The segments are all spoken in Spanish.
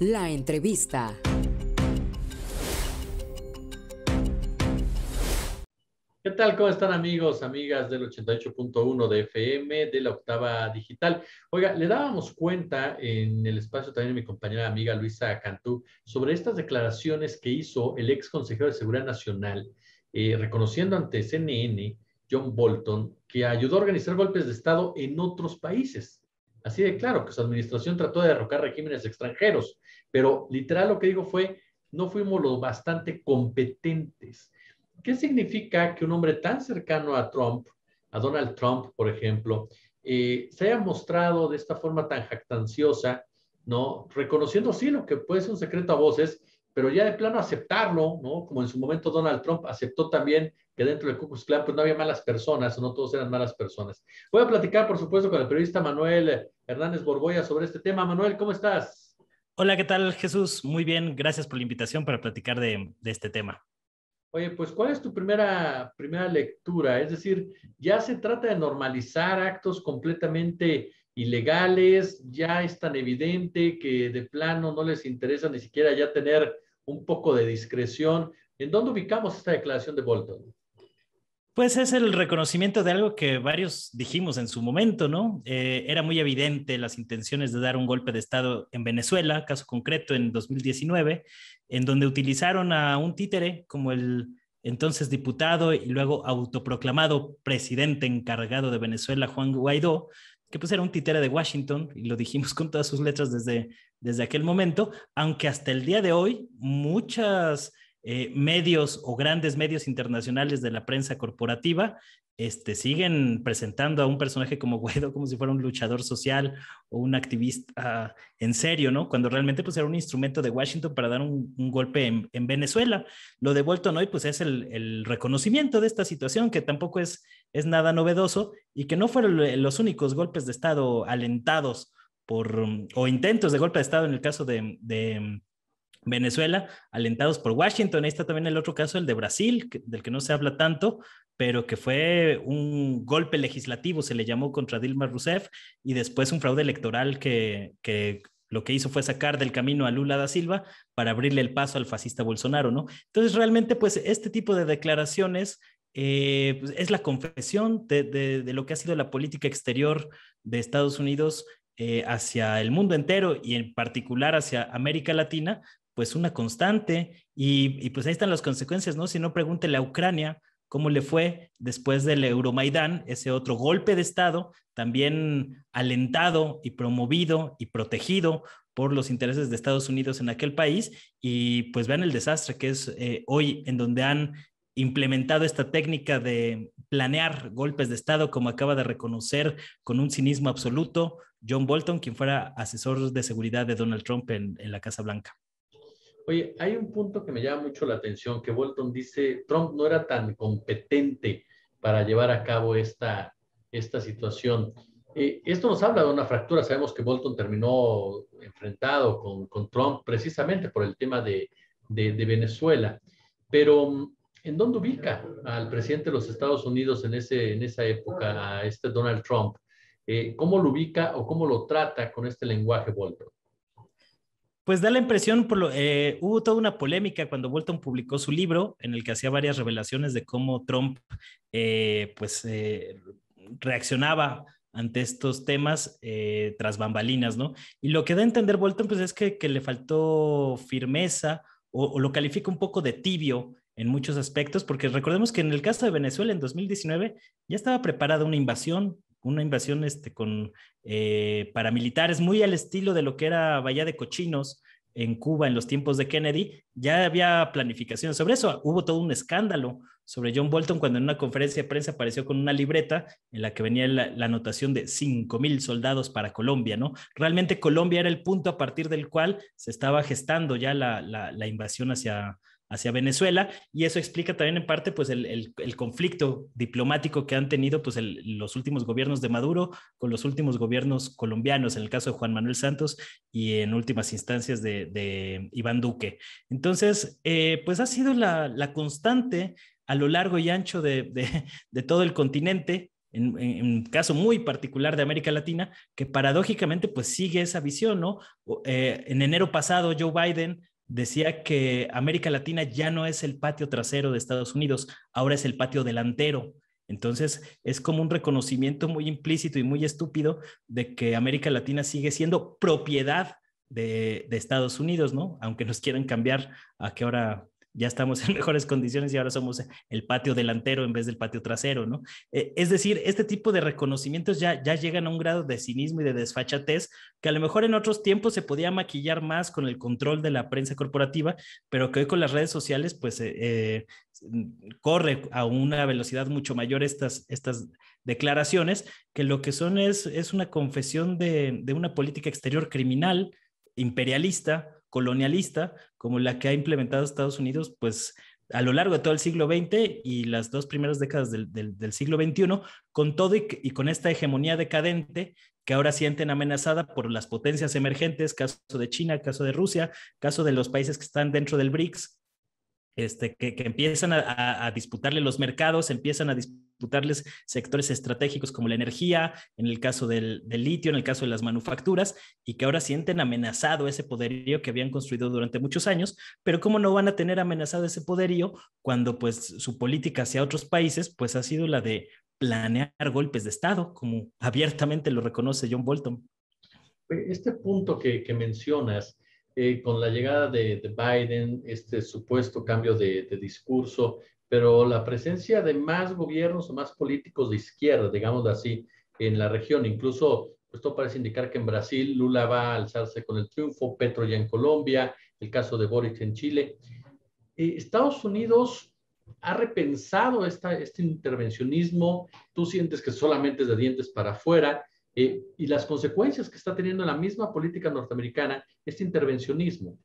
La entrevista. ¿Qué tal? ¿Cómo están amigos, amigas del 88.1 de FM de la octava digital? Oiga, le dábamos cuenta en el espacio también de mi compañera amiga Luisa Cantú sobre estas declaraciones que hizo el ex consejero de Seguridad Nacional, eh, reconociendo ante CNN, John Bolton, que ayudó a organizar golpes de Estado en otros países. Así de claro, que su administración trató de derrocar regímenes extranjeros, pero literal lo que digo fue, no fuimos lo bastante competentes. ¿Qué significa que un hombre tan cercano a Trump, a Donald Trump, por ejemplo, eh, se haya mostrado de esta forma tan jactanciosa, ¿no? Reconociendo sí lo que puede ser un secreto a voces, pero ya de plano aceptarlo, ¿no? Como en su momento Donald Trump aceptó también que dentro del Ku Club pues, no había malas personas, o no todos eran malas personas. Voy a platicar, por supuesto, con el periodista Manuel Hernández Borgoya sobre este tema. Manuel, ¿cómo estás? Hola, ¿qué tal, Jesús? Muy bien, gracias por la invitación para platicar de, de este tema. Oye, pues, ¿cuál es tu primera, primera lectura? Es decir, ya se trata de normalizar actos completamente ilegales, ya es tan evidente que de plano no les interesa ni siquiera ya tener un poco de discreción. ¿En dónde ubicamos esta declaración de Bolton? Pues es el reconocimiento de algo que varios dijimos en su momento, ¿no? Eh, era muy evidente las intenciones de dar un golpe de Estado en Venezuela, caso concreto en 2019, en donde utilizaron a un títere como el entonces diputado y luego autoproclamado presidente encargado de Venezuela, Juan Guaidó, que pues era un titera de Washington, y lo dijimos con todas sus letras desde, desde aquel momento, aunque hasta el día de hoy muchos eh, medios o grandes medios internacionales de la prensa corporativa este, siguen presentando a un personaje como Guaido como si fuera un luchador social o un activista en serio, ¿no? Cuando realmente pues, era un instrumento de Washington para dar un, golpe en, Venezuela. Lo de Bolton hoy pues, es el, reconocimiento de esta situación, que tampoco es, es nada novedoso y que no fueron los únicos golpes de Estado alentados por, um, o intentos de golpe de Estado en el caso de, Venezuela, alentados por Washington. Ahí está también el otro caso, el de Brasil, del que no se habla tanto, pero que fue un golpe legislativo, se le llamó contra Dilma Rousseff, y después un fraude electoral que, lo que hizo fue sacar del camino a Lula da Silva para abrirle el paso al fascista Bolsonaro, ¿no? Entonces, realmente, pues este tipo de declaraciones eh, pues, es la confesión de, lo que ha sido la política exterior de Estados Unidos eh, hacia el mundo entero y en particular hacia América Latina, pues una constante y, pues ahí están las consecuencias, ¿no? Si no, pregúntele a Ucrania cómo le fue después del Euromaidán, ese otro golpe de Estado, también alentado y promovido y protegido por los intereses de Estados Unidos en aquel país. Y pues vean el desastre que es eh, hoy en donde han implementado esta técnica de planear golpes de Estado, como acaba de reconocer con un cinismo absoluto John Bolton, quien fuera asesor de seguridad de Donald Trump en la Casa Blanca. Oye, hay un punto que me llama mucho la atención, que Bolton dice, Trump no era tan competente para llevar a cabo esta, esta situación. Eh, esto nos habla de una fractura. Sabemos que Bolton terminó enfrentado con, Trump precisamente por el tema de, Venezuela. Pero, ¿en dónde ubica al presidente de los Estados Unidos en, ese, en esa época, a este Donald Trump? Eh, ¿Cómo lo ubica o cómo lo trata con este lenguaje Bolton? pues da la impresión, por lo, eh, hubo toda una polémica cuando Bolton publicó su libro en el que hacía varias revelaciones de cómo Trump eh, pues eh, reaccionaba ante estos temas tras bambalinas, ¿no? Y lo que da a entender Bolton pues es que, le faltó firmeza o, o lo califica un poco de tibio en muchos aspectos, porque recordemos que en el caso de Venezuela en 2019 ya estaba preparada una invasión una invasión este, con eh, paramilitares, muy al estilo de lo que era Bahía de Cochinos en Cuba en los tiempos de Kennedy, ya había planificaciones sobre eso. Hubo todo un escándalo sobre John Bolton cuando en una conferencia de prensa apareció con una libreta en la que venía la, anotación de 5.000 soldados para Colombia, ¿no? Realmente Colombia era el punto a partir del cual se estaba gestando ya la invasión hacia, hacia Venezuela y eso explica también en parte pues el, conflicto diplomático que han tenido pues los últimos gobiernos de Maduro con los últimos gobiernos colombianos en el caso de Juan Manuel Santos y en últimas instancias de, Iván Duque entonces eh, pues ha sido la, constante a lo largo y ancho de, todo el continente en, un caso muy particular de América Latina, que paradójicamente pues sigue esa visión, ¿no? Eh, en enero pasado Joe Biden decía que América Latina ya no es el patio trasero de Estados Unidos, ahora es el patio delantero. Entonces, es como un reconocimiento muy implícito y muy estúpido de que América Latina sigue siendo propiedad de, Estados Unidos, ¿no? Aunque nos quieran cambiar a que ahora ya estamos en mejores condiciones y ahora somos el patio delantero en vez del patio trasero, ¿no? Eh, es decir, este tipo de reconocimientos ya, ya llegan a un grado de cinismo y de desfachatez que a lo mejor en otros tiempos se podía maquillar más con el control de la prensa corporativa, pero que hoy con las redes sociales, pues... Eh, eh, corre a una velocidad mucho mayor estas, estas declaraciones, que lo que son es, es una confesión de, de una política exterior criminal, imperialista, colonialista como la que ha implementado Estados Unidos, pues a lo largo de todo el siglo XX y las dos primeras décadas del, siglo XXI, con todo y, con esta hegemonía decadente que ahora sienten amenazada por las potencias emergentes, caso de China, caso de Rusia, caso de los países que están dentro del BRICS, este, que, empiezan a, disputarle los mercados, empiezan a disputarles sectores estratégicos como la energía, en el caso del, litio, en el caso de las manufacturas, y que ahora sienten amenazado ese poderío que habían construido durante muchos años, pero cómo no van a tener amenazado ese poderío cuando pues su política hacia otros países pues ha sido la de planear golpes de Estado, como abiertamente lo reconoce John Bolton. Eh, este punto que, que mencionas, eh, con la llegada de, Biden, este supuesto cambio de, de discurso, pero la presencia de más gobiernos o más políticos de izquierda, digamos así, en la región, incluso esto pues, parece indicar que en Brasil Lula va a alzarse con el triunfo, Petro ya en Colombia, el caso de Boric en Chile. Eh, Estados Unidos ha repensado este intervencionismo, tú sientes que solamente es de dientes para afuera, eh, y las consecuencias que está teniendo la misma política norteamericana, este intervencionismo.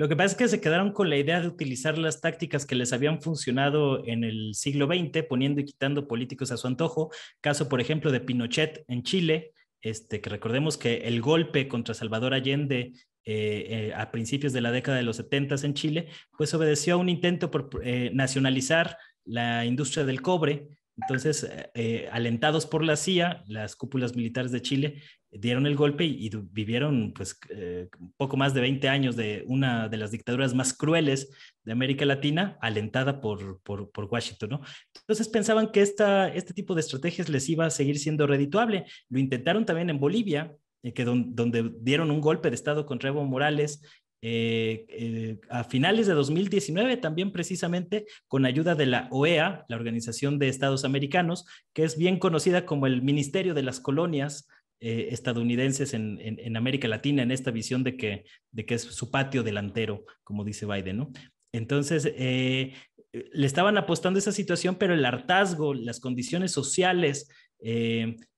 Lo que pasa es que se quedaron con la idea de utilizar las tácticas que les habían funcionado en el siglo XX, poniendo y quitando políticos a su antojo. Caso, por ejemplo, de Pinochet en Chile, este, que recordemos que el golpe contra Salvador Allende eh, eh, a principios de la década de los 70 en Chile, pues obedeció a un intento por eh, nacionalizar la industria del cobre, entonces, eh, eh, alentados por la CIA, las cúpulas militares de Chile dieron el golpe y, vivieron pues eh, poco más de 20 años de una de las dictaduras más crueles de América Latina, alentada por, Washington, ¿no? Entonces pensaban que este tipo de estrategias les iba a seguir siendo redituable. Lo intentaron también en Bolivia, que donde dieron un golpe de Estado con Evo Morales eh, eh, a finales de 2019, también precisamente con ayuda de la OEA, la Organización de Estados Americanos, que es bien conocida como el Ministerio de las Colonias eh, estadounidenses en, América Latina, en esta visión de que, de que es su patio delantero, como dice Biden, ¿no? Entonces, le estaban apostando esa situación, pero el hartazgo, las condiciones sociales,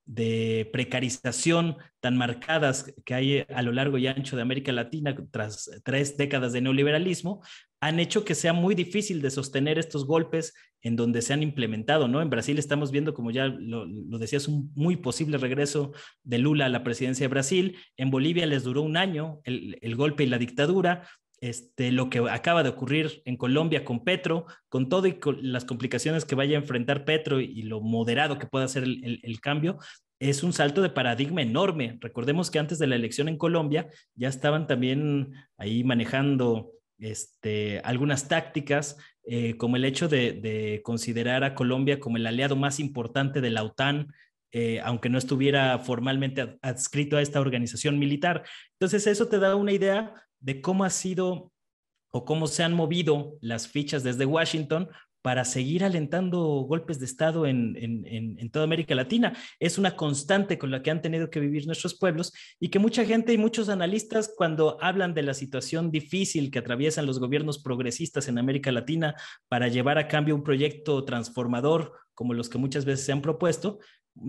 de precarización tan marcadas que hay a lo largo y ancho de América Latina tras tres décadas de neoliberalismo, han hecho que sea muy difícil de sostener estos golpes en donde se han implementado, ¿no? En Brasil estamos viendo, como ya lo, decías, un muy posible regreso de Lula a la presidencia de Brasil. En Bolivia les duró un año el, el golpe y la dictadura. Este, lo que acaba de ocurrir en Colombia con Petro, con todo y las complicaciones que vaya a enfrentar Petro y lo moderado que pueda ser el, cambio, es un salto de paradigma enorme. Recordemos que antes de la elección en Colombia ya estaban también ahí manejando este, algunas tácticas, eh, como el hecho de, considerar a Colombia como el aliado más importante de la OTAN. Eh, aunque no estuviera formalmente adscrito a esta organización militar. Entonces, eso te da una idea de cómo ha sido o cómo se han movido las fichas desde Washington para seguir alentando golpes de Estado en, toda América Latina. Es una constante con la que han tenido que vivir nuestros pueblos y que mucha gente y muchos analistas cuando hablan de la situación difícil que atraviesan los gobiernos progresistas en América Latina para llevar a cambio un proyecto transformador como los que muchas veces se han propuesto,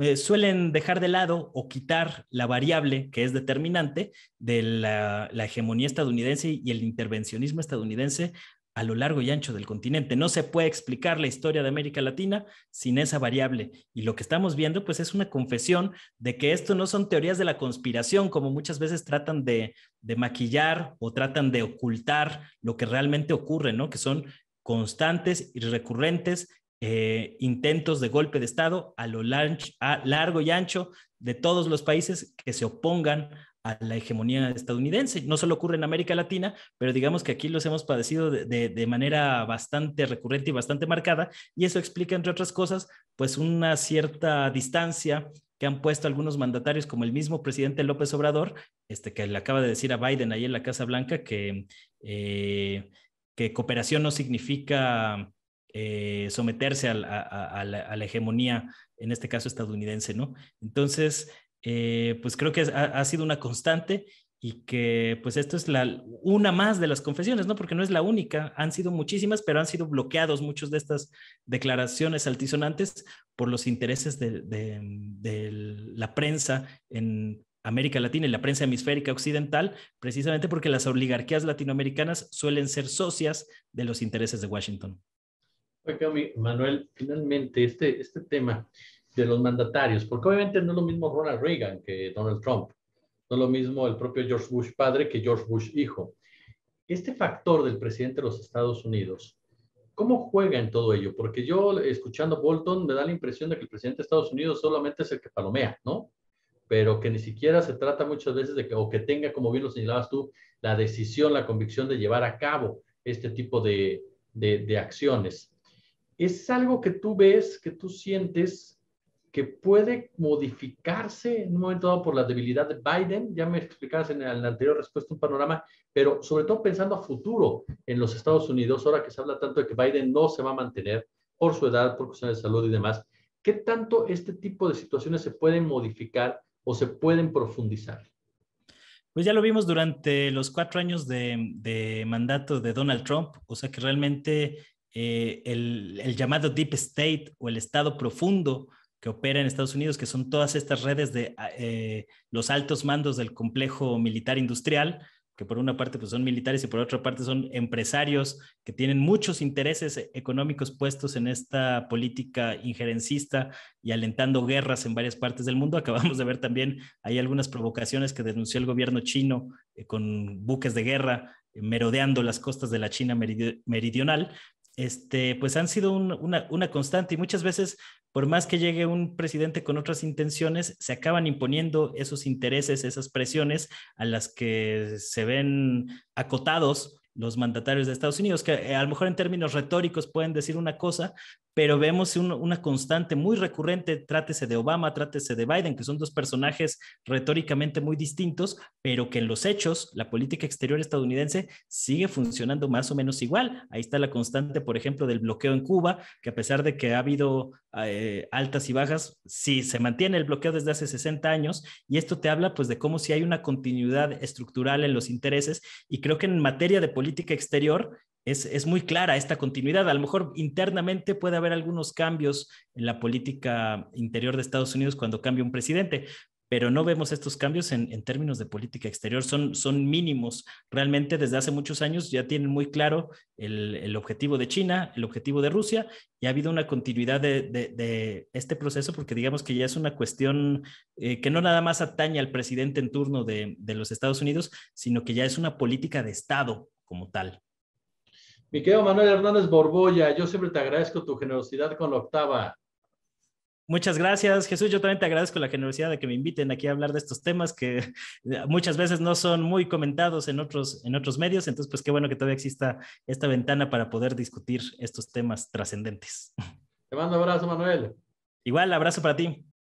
eh, suelen dejar de lado o quitar la variable que es determinante de la, hegemonía estadounidense y el intervencionismo estadounidense a lo largo y ancho del continente. No se puede explicar la historia de América Latina sin esa variable. Y lo que estamos viendo, pues, es una confesión de que esto no son teorías de la conspiración, como muchas veces tratan de, de maquillar o tratan de ocultar lo que realmente ocurre, ¿no? Que son constantes y recurrentes eh, intentos de golpe de Estado a lo largo y ancho de todos los países que se opongan a la hegemonía estadounidense. No solo ocurre en América Latina, pero digamos que aquí los hemos padecido de, manera bastante recurrente y bastante marcada, y eso explica, entre otras cosas, pues una cierta distancia que han puesto algunos mandatarios, como el mismo presidente López Obrador, este que le acaba de decir a Biden ahí en la Casa Blanca que, eh, que cooperación no significa eh, someterse a, la, hegemonía, en este caso estadounidense, ¿no? Entonces, eh, pues creo que ha, sido una constante y que pues esto es la, una más de las confesiones, ¿no? Porque no es la única, han sido muchísimas, pero han sido bloqueados muchos de estas declaraciones altisonantes por los intereses de la prensa en América Latina y la prensa hemisférica occidental, precisamente porque las oligarquías latinoamericanas suelen ser socias de los intereses de Washington. Manuel, finalmente este, este tema de los mandatarios, porque obviamente no es lo mismo Ronald Reagan que Donald Trump, no es lo mismo el propio George Bush padre que George Bush hijo. Este factor del presidente de los Estados Unidos, ¿cómo juega en todo ello? Porque yo, escuchando Bolton, me da la impresión de que el presidente de Estados Unidos solamente es el que palomea, ¿no? Pero que ni siquiera se trata muchas veces de que, o que tenga, como bien lo señalabas tú, la decisión, la convicción de llevar a cabo este tipo de, de, de acciones es algo que tú ves, que tú sientes, que puede modificarse en un momento dado por la debilidad de Biden. Ya me explicabas en la anterior respuesta un panorama, pero sobre todo pensando a futuro en los Estados Unidos, ahora que se habla tanto de que Biden no se va a mantener por su edad, por cuestiones de salud y demás. ¿Qué tanto este tipo de situaciones se pueden modificar o se pueden profundizar? Pues ya lo vimos durante los cuatro años de, de, mandato de Donald Trump, o sea que realmente eh, el, llamado Deep State o el Estado profundo que opera en Estados Unidos, que son todas estas redes de ah, eh, los altos mandos del complejo militar industrial, que por una parte pues, son militares y por otra parte son empresarios que tienen muchos intereses e, económicos puestos en esta política injerencista y alentando guerras en varias partes del mundo. Acabamos de ver también, hay algunas provocaciones que denunció el gobierno chino eh, con buques de guerra merodeando las costas de la China meridional, este, pues han sido una, una, constante y muchas veces, por más que llegue un presidente con otras intenciones, se acaban imponiendo esos intereses, esas presiones a las que se ven acotados los mandatarios de Estados Unidos, que eh, a lo mejor en términos retóricos pueden decir una cosa, pero vemos una constante muy recurrente, trátese de Obama, trátese de Biden, que son dos personajes retóricamente muy distintos, pero que en los hechos la política exterior estadounidense sigue funcionando más o menos igual. Ahí está la constante, por ejemplo, del bloqueo en Cuba, que a pesar de que ha habido eh, altas y bajas, sí se mantiene el bloqueo desde hace 60 años, y esto te habla pues de cómo si hay una continuidad estructural en los intereses, y creo que en materia de política exterior, es, muy clara esta continuidad. A lo mejor internamente puede haber algunos cambios en la política interior de Estados Unidos cuando cambia un presidente, pero no vemos estos cambios en, términos de política exterior. Son, son, mínimos. Realmente desde hace muchos años ya tienen muy claro el, objetivo de China, el objetivo de Rusia, y ha habido una continuidad de, este proceso porque digamos que ya es una cuestión eh, que no nada más atañe al presidente en turno de los Estados Unidos, sino que ya es una política de Estado como tal. Mi Manuel Hernández Borboya, yo siempre te agradezco tu generosidad con la octava. Muchas gracias, Jesús. Yo también te agradezco la generosidad de que me inviten aquí a hablar de estos temas que muchas veces no son muy comentados en otros, en otros medios. Entonces, pues qué bueno que todavía exista esta ventana para poder discutir estos temas trascendentes. Te mando un abrazo, Manuel. Igual, abrazo para ti.